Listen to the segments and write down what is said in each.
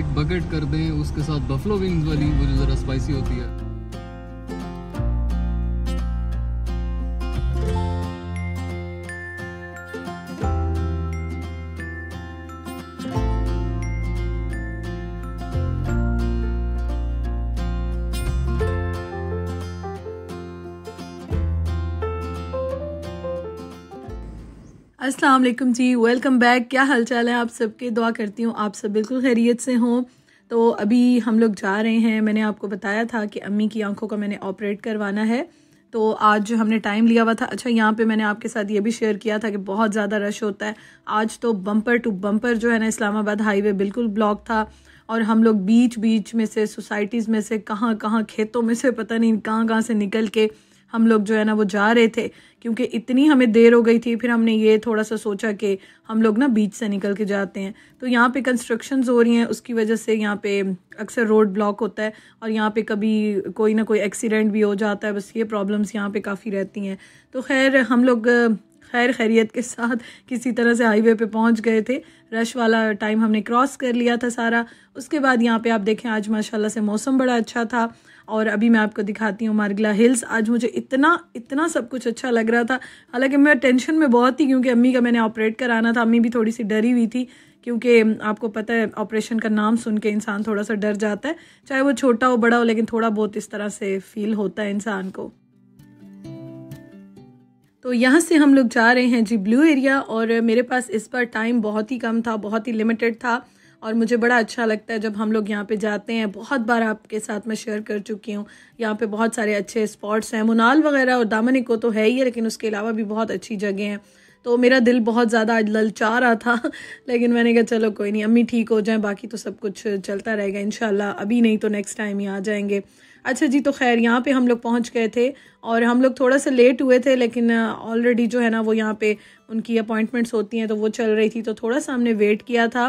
एक बकेट कर दें उसके साथ बफलो विंग्स वाली वो जो ज़रा स्पाइसी होती है अस्सलाम वालेकुम जी वेलकम बैक क्या हालचाल है आप सबके दुआ करती हूँ आप सब बिल्कुल खैरियत से हों तो अभी हम लोग जा रहे हैं मैंने आपको बताया था कि अम्मी की आंखों का मैंने ऑपरेट करवाना है तो आज जो हमने टाइम लिया हुआ था अच्छा यहाँ पे मैंने आपके साथ ये भी शेयर किया था कि बहुत ज़्यादा रश होता है आज तो बम्पर टू बम्पर जो है ना इस्लामाबाद हाईवे बिल्कुल ब्लॉक था और हम लोग बीच बीच में से सोसाइटीज़ में से कहाँ कहाँ खेतों में से पता नहीं कहाँ कहाँ से निकल के हम लोग जो है ना वो जा रहे थे क्योंकि इतनी हमें देर हो गई थी फिर हमने ये थोड़ा सा सोचा कि हम लोग ना बीच से निकल के जाते हैं तो यहाँ पे कंस्ट्रक्शंस हो रही हैं उसकी वजह से यहाँ पे अक्सर रोड ब्लॉक होता है और यहाँ पे कभी कोई ना कोई एक्सीडेंट भी हो जाता है बस ये प्रॉब्लम्स यहाँ पे काफ़ी रहती हैं तो खैर हम लोग खैर खैरियत के साथ किसी तरह से हाईवे पे पहुंच गए थे रश वाला टाइम हमने क्रॉस कर लिया था सारा उसके बाद यहाँ पे आप देखें आज माशाल्लाह से मौसम बड़ा अच्छा था और अभी मैं आपको दिखाती हूँ मार्गला हिल्स आज मुझे इतना इतना सब कुछ अच्छा लग रहा था हालांकि मैं टेंशन में बहुत थी क्योंकि अम्मी का मैंने ऑपरेट कराना था अम्मी भी थोड़ी सी डरी हुई थी क्योंकि आपको पता है ऑपरेशन का नाम सुन के इंसान थोड़ा सा डर जाता है चाहे वो छोटा हो बड़ा हो लेकिन थोड़ा बहुत इस तरह से फील होता है इंसान को तो यहाँ से हम लोग जा रहे हैं जी ब्लू एरिया और मेरे पास इस पर टाइम बहुत ही कम था बहुत ही लिमिटेड था और मुझे बड़ा अच्छा लगता है जब हम लोग यहाँ पे जाते हैं बहुत बार आपके साथ मैं शेयर कर चुकी हूँ यहाँ पे बहुत सारे अच्छे स्पॉट्स हैं मुनाल वगैरह और दामन को तो है ही है लेकिन उसके अलावा भी बहुत अच्छी जगह हैं तो मेरा दिल बहुत ज़्यादा आज ललचा रहा था लेकिन मैंने कहा चलो कोई नहीं अम्मी ठीक हो जाए बाकी तो सब कुछ चलता रहेगा इन अभी नहीं तो नेक्स्ट टाइम ही आ जाएंगे अच्छा जी तो खैर यहाँ पे हम लोग पहुँच गए थे और हम लोग थोड़ा सा लेट हुए थे लेकिन ऑलरेडी जो है ना वो यहाँ पे उनकी अपॉइंटमेंट्स होती हैं तो वो चल रही थी तो थोड़ा सा हमने वेट किया था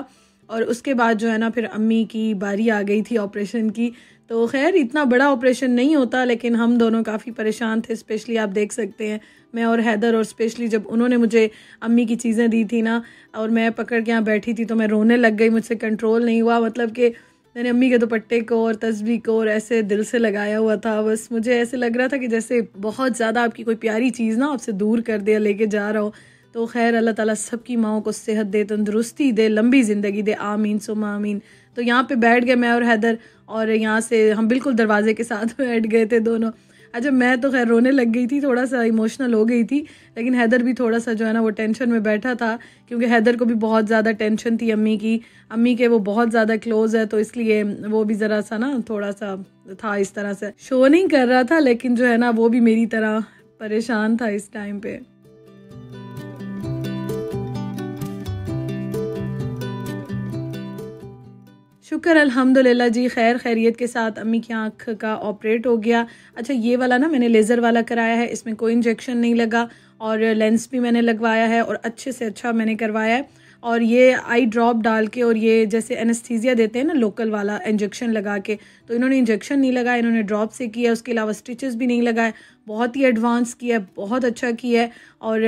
और उसके बाद जो है ना फिर अम्मी की बारी आ गई थी ऑपरेशन की तो खैर इतना बड़ा ऑपरेशन नहीं होता लेकिन हम दोनों काफ़ी परेशान थे स्पेशली आप देख सकते हैं मैं और हैदर और स्पेशली जब उन्होंने मुझे अम्मी की चीज़ें दी थी ना और मैं पकड़ के यहाँ बैठी थी तो मैं रोने लग गई मुझसे कंट्रोल नहीं हुआ मतलब कि मैंने अम्मी के दुपट्टे को और तस्वी को और ऐसे दिल से लगाया हुआ था बस मुझे ऐसे लग रहा था कि जैसे बहुत ज़्यादा आपकी कोई प्यारी चीज़ ना आपसे दूर कर दिया लेके जा रहा हो तो खैर अल्लाह ताला सबकी माओं को सेहत दे तंदरुस्ती दे लंबी ज़िंदगी दे आमीन सुम आमीन तो यहाँ पे बैठ गए मैं और हैदर और यहाँ से हम बिल्कुल दरवाजे के साथ बैठ गए थे दोनों अच्छा मैं तो खैर रोने लग गई थी थोड़ा सा इमोशनल हो गई थी लेकिन हैदर भी थोड़ा सा जो है ना वो टेंशन में बैठा था क्योंकि हैदर को भी बहुत ज़्यादा टेंशन थी अम्मी की अम्मी के वो बहुत ज़्यादा क्लोज़ है तो इसलिए वो भी ज़रा सा ना थोड़ा सा था इस तरह से शो नहीं कर रहा था लेकिन जो है ना वो भी मेरी तरह परेशान था इस टाइम पर शुक्र अल्हम्दुलिल्लाह जी खैर खैरियत के साथ अम्मी की आँख का ऑपरेट हो गया अच्छा ये वाला ना मैंने लेज़र वाला कराया है इसमें कोई इंजेक्शन नहीं लगा और लेंस भी मैंने लगवाया है और अच्छे से अच्छा मैंने करवाया है और ये आई ड्रॉप डाल के और ये जैसे एनेस्थीजिया देते हैं ना लोकल वाला इंजेक्शन लगा के तो इन्होंने इंजेक्शन नहीं लगाया इन्होंने ड्रॉप से किया उसके अलावा स्टिचेस भी नहीं लगाए बहुत ही एडवांस किया है बहुत अच्छा किया है और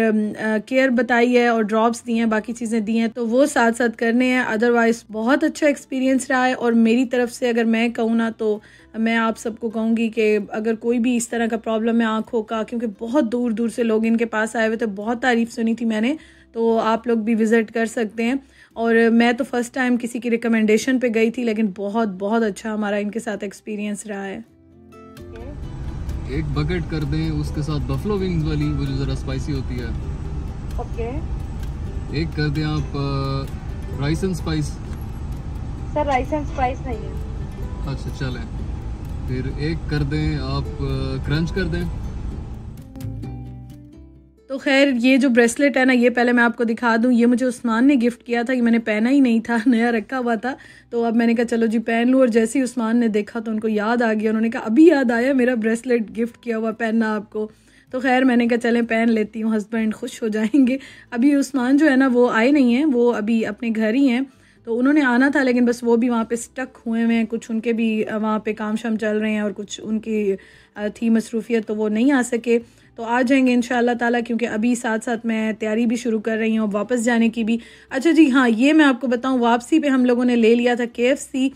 केयर बताई है और ड्रॉप्स दिए हैं बाकी चीज़ें दी हैं तो वो साथ साथ करने हैं अदरवाइज़ बहुत अच्छा एक्सपीरियंस रहा है और मेरी तरफ से अगर मैं कहूँ ना तो मैं आप सबको कहूँगी कि अगर कोई भी इस तरह का प्रॉब्लम है आँखों का क्योंकि बहुत दूर दूर से लोग इनके पास आए हुए थे बहुत तारीफ़ सुनी थी मैंने तो आप लोग भी विज़िट कर सकते हैं और मैं तो फ़र्स्ट टाइम किसी की रिकमेंडेशन पे गई थी लेकिन बहुत बहुत अच्छा हमारा इनके साथ एक्सपीरियंस रहा है एक बकेट कर दें उसके साथ बफलो विंग्स वाली वो जो ज़रा स्पाइसी होती है ओके okay. एक कर दें आप rice and spice sir rice and spice नहीं है अच्छा चलें फिर एक कर दें आप क्रंच कर दें तो खैर ये जो ब्रेसलेट है ना ये पहले मैं आपको दिखा दूँ ये मुझे उस्मान ने गिफ्ट किया था कि मैंने पहना ही नहीं था नया रखा हुआ था तो अब मैंने कहा चलो जी पहन लूँ और जैसे ही उस्मान ने देखा तो उनको याद आ गया उन्होंने कहा अभी याद आया मेरा ब्रेसलेट गिफ्ट किया हुआ पहनना आपको तो खैर मैंने कहा चलें पहन लेती हूँ हस्बैंड खुश हो जाएंगे अभी उस्मान जो है ना वो आए नहीं हैं वो अभी अपने घर ही हैं तो उन्होंने आना था लेकिन बस वो भी वहाँ पे स्टक हुए हुए हैं कुछ उनके भी वहाँ पे काम शाम चल रहे हैं और कुछ उनकी थी मसरूफियत तो वो नहीं आ सके तो आ जाएंगे इन ताला क्योंकि अभी साथ साथ मैं तैयारी भी शुरू कर रही हूँ वापस जाने की भी अच्छा जी हाँ ये मैं आपको बताऊँ वापसी पर हम लोगों ने ले लिया था के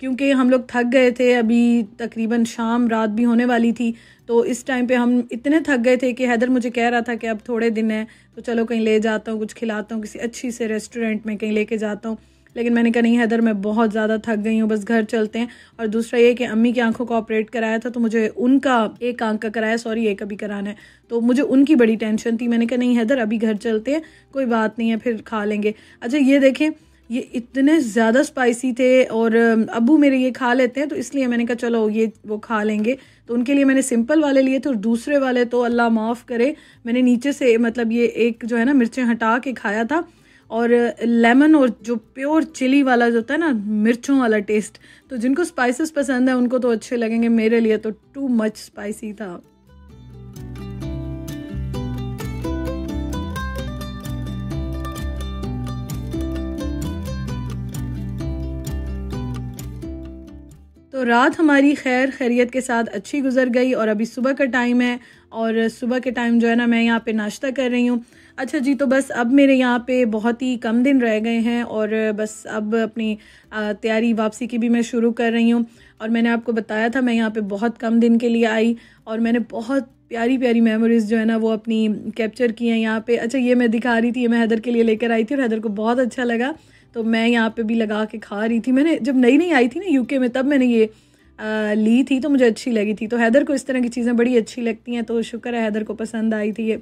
क्योंकि हम लोग थक गए थे अभी तकरीबन शाम रात भी होने वाली थी तो इस टाइम पे हम इतने थक गए थे कि हैदर मुझे कह रहा था कि अब थोड़े दिन हैं तो चलो कहीं ले जाता हूँ कुछ खिलाता हूँ किसी अच्छी से रेस्टोरेंट में कहीं लेके जाता हूँ लेकिन मैंने कहा नहीं हैदर मैं बहुत ज़्यादा थक गई हूँ बस घर चलते हैं और दूसरा ये कि अम्मी की आंखों का ऑपरेट कराया था तो मुझे उनका एक आंख का कराया सॉरी एक अभी कराना है तो मुझे उनकी बड़ी टेंशन थी मैंने कहा नहीं हैदर अभी घर चलते हैं कोई बात नहीं है फिर खा लेंगे अच्छा ये देखें ये इतने ज़्यादा स्पाइसी थे और अबू मेरे ये खा लेते हैं तो इसलिए मैंने कहा चलो ये वो खा लेंगे तो उनके लिए मैंने सिंपल वाले लिए थे और दूसरे वाले तो अल्लाह माफ़ करे मैंने नीचे से मतलब ये एक जो है ना मिर्चें हटा के खाया था और लेमन uh, और जो प्योर चिली वाला जो होता है ना मिर्चों वाला टेस्ट तो जिनको स्पाइसेस पसंद है उनको तो अच्छे लगेंगे मेरे लिए तो टू मच स्पाइसी था तो रात हमारी खैर खैरियत के साथ अच्छी गुजर गई और अभी सुबह का टाइम है और सुबह के टाइम जो है ना मैं यहाँ पे नाश्ता कर रही हूँ अच्छा जी तो बस अब मेरे यहाँ पे बहुत ही कम दिन रह गए हैं और बस अब अपनी तैयारी वापसी की भी मैं शुरू कर रही हूँ और मैंने आपको बताया था मैं यहाँ पे बहुत कम दिन के लिए आई और मैंने बहुत प्यारी प्यारी मेमोरीज़ जो है ना वो अपनी कैप्चर की हैं यहाँ पर अच्छा ये मैं दिखा रही थी ये मैं हैदर के लिए लेकर आई थी और हैदर को बहुत अच्छा लगा तो मैं यहाँ पे भी लगा के खा रही थी मैंने जब नई नई आई थी ना यूके में तब मैंने ये ली थी तो मुझे अच्छी लगी थी तो हैदर को इस तरह की चीज़ें बड़ी अच्छी लगती हैं तो शुक्र है हैदर को पसंद आई थी ये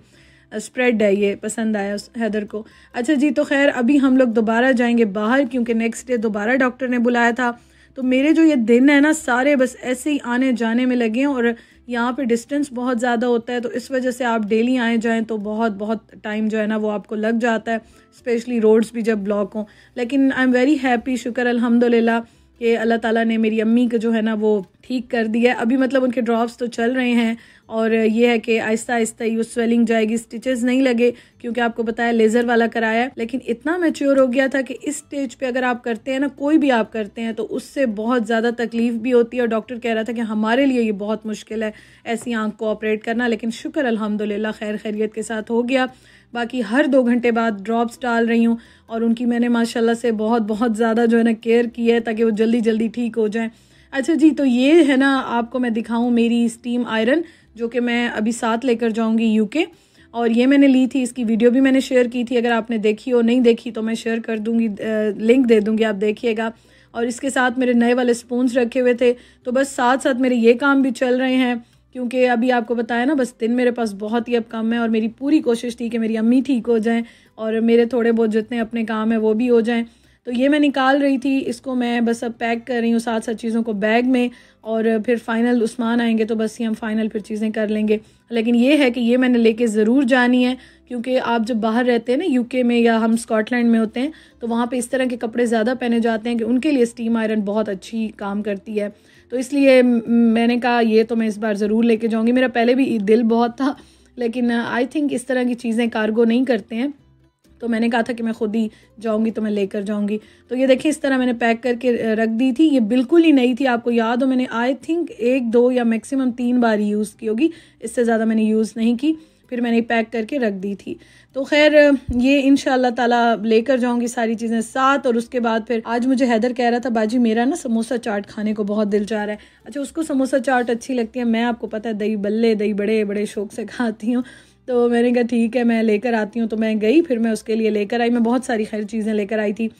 स्प्रेड है ये पसंद आया उस हैदर को अच्छा जी तो खैर अभी हम लोग दोबारा जाएंगे बाहर क्योंकि नेक्स्ट डे दोबारा डॉक्टर ने बुलाया था तो मेरे जो ये दिन है ना सारे बस ऐसे ही आने जाने में लगे हैं और यहाँ पे डिस्टेंस बहुत ज़्यादा होता है तो इस वजह से आप डेली आए जाएँ तो बहुत बहुत टाइम जो है ना वो आपको लग जाता है स्पेशली रोड्स भी जब ब्लॉक हों लेकिन आई एम वेरी हैप्पी शुक्र अलहमदिल्ला कि अल्लाह ताला ने मेरी अम्मी को जो है ना वो ठीक कर दिया है अभी मतलब उनके ड्रॉप्स तो चल रहे हैं और ये है कि आहिस्ता आहिस्ता ये स्वेलिंग जाएगी स्टिचेस नहीं लगे क्योंकि आपको बताया लेज़र वाला कराया है लेकिन इतना मेच्योर हो गया था कि इस स्टेज पे अगर आप करते हैं ना कोई भी आप करते हैं तो उससे बहुत ज़्यादा तकलीफ़ भी होती है और डॉक्टर कह रहा था कि हमारे लिए ये बहुत मुश्किल है ऐसी आँख को ऑपरेट करना लेकिन शुक्र अलहमदिल्ला खैर खैरियत के साथ हो गया बाकी हर दो घंटे बाद ड्रॉप्स डाल रही हूँ और उनकी मैंने माशाल्लाह से बहुत बहुत ज़्यादा जो है ना केयर की है ताकि वो जल्दी जल्दी ठीक हो जाएं अच्छा जी तो ये है ना आपको मैं दिखाऊँ मेरी स्टीम आयरन जो कि मैं अभी साथ लेकर जाऊँगी यूके और ये मैंने ली थी इसकी वीडियो भी मैंने शेयर की थी अगर आपने देखी हो नहीं देखी तो मैं शेयर कर दूँगी लिंक दे दूँगी आप देखिएगा और इसके साथ मेरे नए वाले स्पून्स रखे हुए थे तो बस साथ साथ मेरे ये काम भी चल रहे हैं क्योंकि अभी आपको बताया ना बस दिन मेरे पास बहुत ही अब कम है और मेरी पूरी कोशिश थी कि मेरी अम्मी ठीक हो जाएं और मेरे थोड़े बहुत जितने अपने काम हैं वो भी हो जाएं तो ये मैं निकाल रही थी इसको मैं बस अब पैक कर रही हूँ साथ साथ चीज़ों को बैग में और फिर फाइनल उस्मान आएंगे तो बस ये हम फाइनल फिर चीज़ें कर लेंगे लेकिन ये है कि ये मैंने लेके ज़रूर जानी है क्योंकि आप जब बाहर रहते हैं ना यूके में या हम स्कॉटलैंड में होते हैं तो वहाँ पे इस तरह के कपड़े ज़्यादा पहने जाते हैं कि उनके लिए स्टीम आयरन बहुत अच्छी काम करती है तो इसलिए मैंने कहा ये तो मैं इस बार ज़रूर लेके जाऊँगी मेरा पहले भी दिल बहुत था लेकिन आई थिंक इस तरह की चीज़ें कारगो नहीं करते हैं तो मैंने कहा था कि मैं खुद ही जाऊँगी तो मैं लेकर जाऊँगी तो ये देखिए इस तरह मैंने पैक करके रख दी थी ये बिल्कुल ही नहीं थी आपको याद हो मैंने आई थिंक एक दो या मैक्सिमम तीन बार यूज़ की होगी इससे ज़्यादा मैंने यूज़ नहीं की फिर मैंने पैक करके रख दी थी तो खैर ये इन ताला लेकर जाऊंगी सारी चीज़ें साथ और उसके बाद फिर आज मुझे हैदर कह रहा था बाजी मेरा ना समोसा चाट खाने को बहुत दिल चाह रहा है अच्छा उसको समोसा चाट अच्छी लगती है मैं आपको पता है दही बल्ले दही बड़े बड़े शौक से खाती हूँ तो मैंने कहा ठीक है मैं लेकर आती हूँ तो मैं गई फिर मैं उसके लिए लेकर आई मैं बहुत सारी खैर चीज़ें लेकर आई थी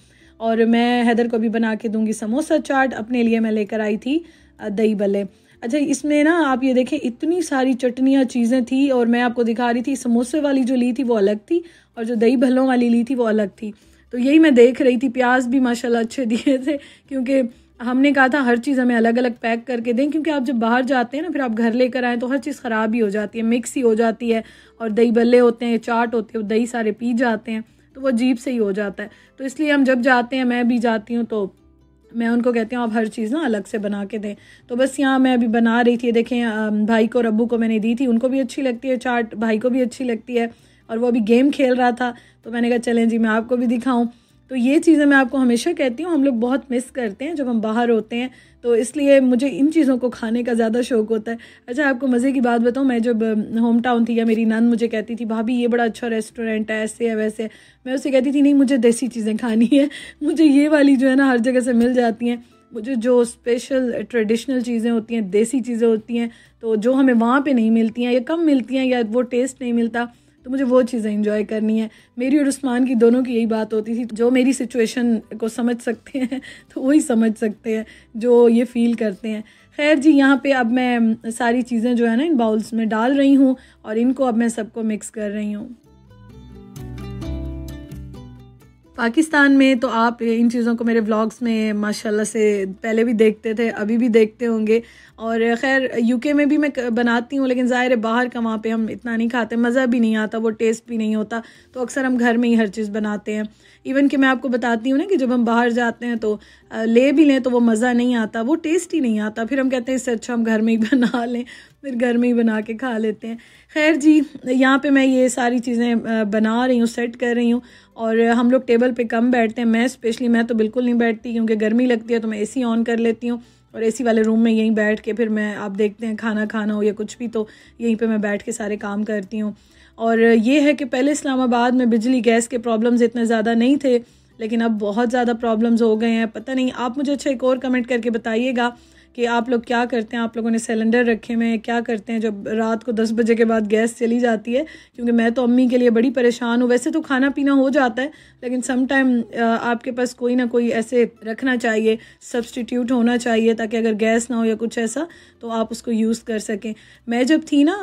और मैं हैदर को भी बना के दूंगी समोसा चाट अपने लिए मैं लेकर आई थी दही भले अच्छा इसमें ना आप ये देखें इतनी सारी चटनियाँ चीज़ें थी और मैं आपको दिखा रही थी समोसे वाली जो ली थी वो अलग थी और जो दही भल्लों वाली ली थी वो अलग थी तो यही मैं देख रही थी प्याज भी माशाल्लाह अच्छे दिए थे क्योंकि हमने कहा था हर चीज़ हमें अलग अलग पैक करके दें क्योंकि आप जब बाहर जाते हैं ना फिर आप घर लेकर आएँ तो हर चीज़ ख़राब ही हो जाती है मिक्स ही हो जाती है और दही बल्ले होते हैं चाट होते हैं दही सारे पी जाते हैं तो वो जीप से ही हो जाता है तो इसलिए हम जब जाते हैं मैं भी जाती हूँ तो मैं उनको कहती हूँ आप हर चीज़ ना अलग से बना के दें तो बस यहाँ मैं अभी बना रही थी देखें भाई को रब्बू को मैंने दी थी उनको भी अच्छी लगती है चाट भाई को भी अच्छी लगती है और वो अभी गेम खेल रहा था तो मैंने कहा चलें जी मैं आपको भी दिखाऊँ तो ये चीज़ें मैं आपको हमेशा कहती हूँ हम लोग बहुत मिस करते हैं जब हम बाहर होते हैं तो इसलिए मुझे इन चीज़ों को खाने का ज़्यादा शौक होता है अच्छा आपको मज़े की बात बताऊँ मैं जब होम टाउन थी या मेरी नंद मुझे कहती थी भाभी ये बड़ा अच्छा रेस्टोरेंट है ऐसे है वैसे है मैं उसे कहती थी नहीं मुझे देसी चीज़ें खानी है मुझे ये वाली जो है ना हर जगह से मिल जाती हैं मुझे जो स्पेशल ट्रेडिशनल चीज़ें होती हैं देसी चीज़ें होती हैं तो जो हमें वहाँ पर नहीं मिलती हैं या कम मिलती हैं या वो टेस्ट नहीं मिलता तो मुझे वो चीज़ें इंजॉय करनी है मेरी और उस्मान की दोनों की यही बात होती थी जो मेरी सिचुएशन को समझ सकते हैं तो वही समझ सकते हैं जो ये फील करते हैं खैर जी यहाँ पे अब मैं सारी चीज़ें जो है ना इन बाउल्स में डाल रही हूँ और इनको अब मैं सबको मिक्स कर रही हूँ पाकिस्तान में तो आप इन चीज़ों को मेरे व्लॉग्स में माशाल्लाह से पहले भी देखते थे अभी भी देखते होंगे और खैर यूके में भी मैं बनाती हूँ लेकिन ज़ाहिर है बाहर का वहाँ पे हम इतना नहीं खाते मज़ा भी नहीं आता वो टेस्ट भी नहीं होता तो अक्सर हम घर में ही हर चीज़ बनाते हैं इवन कि मैं आपको बताती हूँ ना कि जब हम बाहर जाते हैं तो ले भी लें तो वो मज़ा नहीं आता वो टेस्ट ही नहीं आता फिर हम कहते हैं इससे अच्छा हम घर में ही बना लें फिर घर में ही बना के खा लेते हैं खैर जी यहाँ पे मैं ये सारी चीज़ें बना रही हूँ सेट कर रही हूँ और हम लोग टेबल पे कम बैठते हैं मैं स्पेशली मैं तो बिल्कुल नहीं बैठती क्योंकि गर्मी लगती है तो मैं एसी ऑन कर लेती हूँ और एसी वाले रूम में यहीं बैठ के फिर मैं आप देखते हैं खाना खाना हो या कुछ भी तो यहीं पर मैं बैठ के सारे काम करती हूँ और ये है कि पहले इस्लामाबाद में बिजली गैस के प्रॉब्लम्स इतने ज़्यादा नहीं थे लेकिन अब बहुत ज़्यादा प्रॉब्लम्स हो गए हैं पता नहीं आप मुझे अच्छा एक और कमेंट करके बताइएगा कि आप लोग क्या करते हैं आप लोगों ने सिलेंडर रखे हुए हैं क्या करते हैं जब रात को दस बजे के बाद गैस चली जाती है क्योंकि मैं तो अम्मी के लिए बड़ी परेशान हूँ वैसे तो खाना पीना हो जाता है लेकिन समटाइम आपके पास कोई ना कोई ऐसे रखना चाहिए सब्सटीट्यूट होना चाहिए ताकि अगर गैस ना हो या कुछ ऐसा तो आप उसको यूज़ कर सकें मैं जब थी ना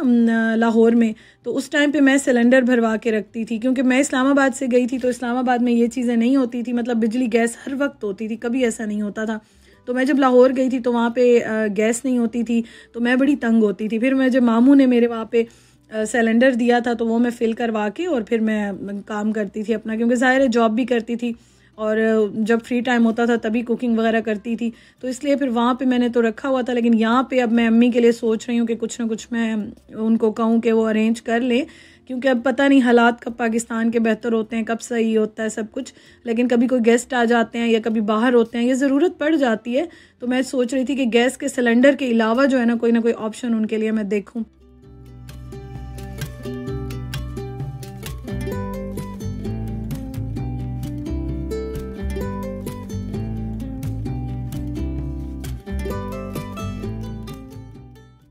लाहौर में तो उस टाइम पे मैं सिलेंडर भरवा के रखती थी क्योंकि मैं इस्लामाबाद से गई थी तो इस्लामाबाद में ये चीज़ें नहीं होती थी मतलब बिजली गैस हर वक्त होती थी कभी ऐसा नहीं होता था तो मैं जब लाहौर गई थी तो वहाँ पे गैस नहीं होती थी तो मैं बड़ी तंग होती थी फिर मैं जब मामू ने मेरे वहाँ पे सिलेंडर दिया था तो वो मैं फ़िल करवा के और फिर मैं काम करती थी अपना क्योंकि ज़ाहिर है जॉब भी करती थी और जब फ्री टाइम होता था तभी कुकिंग वगैरह करती थी तो इसलिए फिर वहाँ पे मैंने तो रखा हुआ था लेकिन यहाँ पे अब मैं अम्मी के लिए सोच रही हूँ कि कुछ ना कुछ मैं उनको कहूँ कि वो अरेंज कर लें क्योंकि अब पता नहीं हालात कब पाकिस्तान के बेहतर होते हैं कब सही होता है सब कुछ लेकिन कभी कोई गेस्ट आ जाते हैं या कभी बाहर होते हैं ये ज़रूरत पड़ जाती है तो मैं सोच रही थी कि गैस के सिलेंडर के अलावा जो है ना कोई ना कोई ऑप्शन उनके लिए मैं देखूँ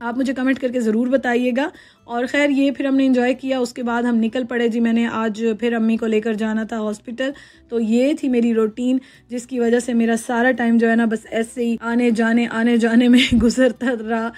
आप मुझे कमेंट करके ज़रूर बताइएगा और खैर ये फिर हमने इन्जॉय किया उसके बाद हम निकल पड़े जी मैंने आज फिर अम्मी को लेकर जाना था हॉस्पिटल तो ये थी मेरी रूटीन जिसकी वजह से मेरा सारा टाइम जो है ना बस ऐसे ही आने जाने आने जाने में गुजरता रहा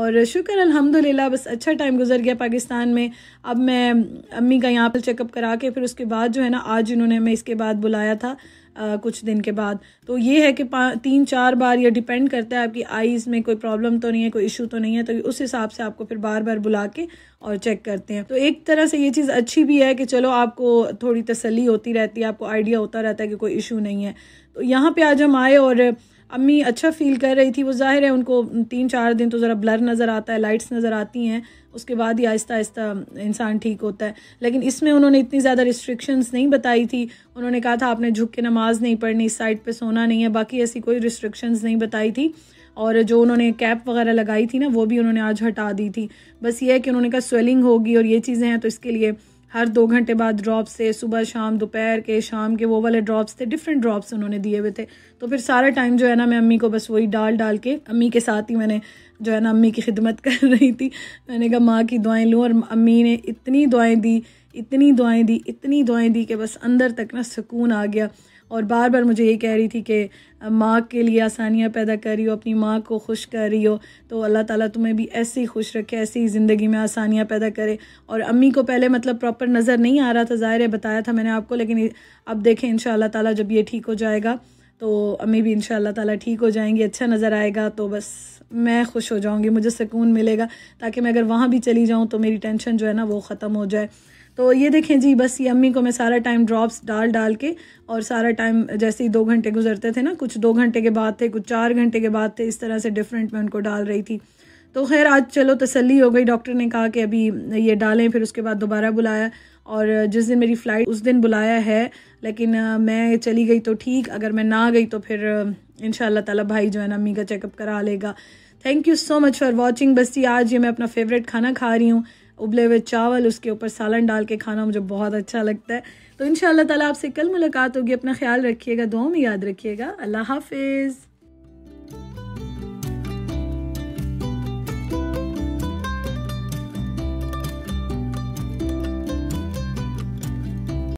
और शुक्र अल्हम्दुलिल्लाह बस अच्छा टाइम गुजर गया पाकिस्तान में अब मैं अम्मी का यहाँ पर चेकअप करा के फिर उसके बाद जो है ना आज इन्होंने हमें इसके बाद बुलाया था आ, कुछ दिन के बाद तो ये है कि तीन चार बार ये डिपेंड करता है आपकी आईज़ में कोई प्रॉब्लम तो नहीं है कोई इशू तो नहीं है तो उस हिसाब से आपको फिर बार बार बुला के और चेक करते हैं तो एक तरह से ये चीज़ अच्छी भी है कि चलो आपको थोड़ी तसली होती रहती है आपको आइडिया होता रहता है कि कोई इशू नहीं है तो यहाँ पर आज हम आए और अम्मी अच्छा फील कर रही थी वो जाहिर है उनको तीन चार दिन तो ज़रा ब्लर नज़र आता है लाइट्स नज़र आती हैं उसके बाद ही आहिस्ता आहिस्ता इंसान ठीक होता है लेकिन इसमें उन्होंने इतनी ज़्यादा रिस्ट्रिक्शंस नहीं बताई थी उन्होंने कहा था आपने झुक के नमाज़ नहीं पढ़नी इस साइड पर सोना नहीं है बाकी ऐसी कोई रिस्ट्रिक्शंस नहीं बताई थी और जो उन्होंने कैप वगैरह लगाई थी ना वो भी उन्होंने आज हटा दी थी बस ये है कि उन्होंने कहा स्वेलिंग होगी और ये चीज़ें हैं तो इसके लिए हर दो घंटे बाद ड्रॉप्स थे सुबह शाम दोपहर के शाम के वो वाले ड्रॉप्स थे डिफरेंट ड्रॉप्स उन्होंने दिए हुए थे तो फिर सारा टाइम जो है ना मैं अम्मी को बस वही डाल डाल के अम्मी के साथ ही मैंने जो है ना अम्मी की खिदमत कर रही थी मैंने कहा माँ की दुआएं लूँ और अम्मी ने इतनी दुआएं दी इतनी दुआएं दी इतनी दुआएं दी कि बस अंदर तक ना सुकून आ गया और बार बार मुझे ये कह रही थी कि माँ के लिए आसानियाँ पैदा कर रही हो अपनी माँ को खुश कर रही हो तो अल्लाह ताला तुम्हें भी ऐसे ही खुश रखे ऐसी ही ज़िंदगी में आसानियाँ पैदा करे और अम्मी को पहले मतलब प्रॉपर नज़र नहीं आ रहा था ज़ाहिर है बताया था मैंने आपको लेकिन अब देखें इन ताला जब ये ठीक हो जाएगा तो अम्मी भी इन ताला ठीक हो जाएंगी अच्छा नज़र आएगा तो बस मैं खुश हो जाऊँगी मुझे सुकून मिलेगा ताकि मैं अगर वहाँ भी चली जाऊँ तो मेरी टेंशन जो है ना वो ख़त्म हो जाए तो ये देखें जी बस ये अम्मी को मैं सारा टाइम ड्रॉप्स डाल डाल के और सारा टाइम जैसे ही दो घंटे गुजरते थे ना कुछ दो घंटे के बाद थे कुछ चार घंटे के बाद थे इस तरह से डिफरेंट मैं उनको डाल रही थी तो खैर आज चलो तसल्ली हो गई डॉक्टर ने कहा कि अभी ये डालें फिर उसके बाद दोबारा बुलाया और जिस दिन मेरी फ़्लाइट उस दिन बुलाया है लेकिन मैं चली गई तो ठीक अगर मैं ना गई तो फिर इन ताला भाई जो है ना अम्मी का चेकअप करा लेगा thank you so much for watching बस जी आज ये मैं अपना फेवरेट खाना खा रही हूँ उबले हुए चावल उसके ऊपर सालन डाल के खाना मुझे बहुत अच्छा लगता है तो इन ताला आपसे कल मुलाकात होगी अपना ख्याल रखिएगा दो में याद रखिएगा अल्लाह हाफिज़